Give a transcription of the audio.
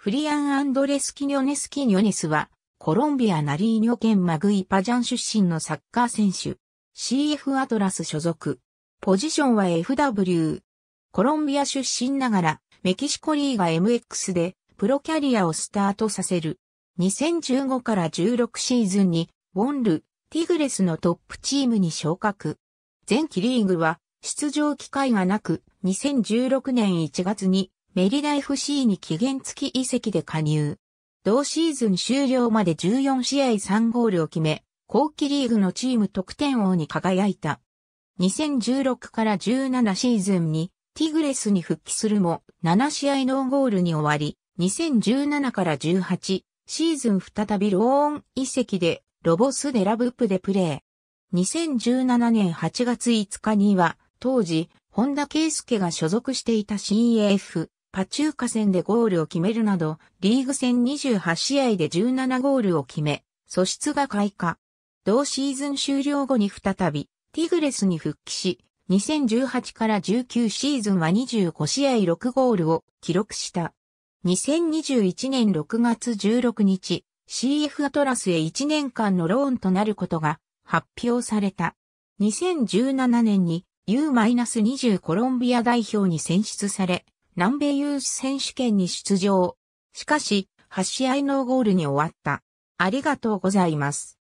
フリアン・アンドレス・キニョネス・キニョネスは、コロンビア・ナリーニョ県マグイ・パジャン出身のサッカー選手。CF アトラス所属。ポジションは FW。コロンビア出身ながら、メキシコリーガ MX で、プロキャリアをスタートさせる。2015から16シーズンに、ウォンル、ティグレスのトップチームに昇格。前期リーグは、出場機会がなく、2016年1月にメリダ FC に期限付き移籍で加入。同シーズン終了まで14試合3ゴールを決め、後期リーグのチーム得点王に輝いた。2016から17シーズンにティグレスに復帰するも7試合ノーゴールに終わり、2017から18シーズン再びローン移籍でロボスデラブップでプレー。2017年8月5日には当時、本田圭介が所属していた CF a パチューカ戦でゴールを決めるなど、リーグ戦28試合で17ゴールを決め、素質が開花。同シーズン終了後に再び、ティグレスに復帰し、2018から19シーズンは25試合6ゴールを記録した。2021年6月16日、CF アトラスへ1年間のローンとなることが発表された。2017年に U-20 コロンビア代表に選出され、南米ユース選手権に出場。しかし、8試合ノーゴールに終わった。ありがとうございます。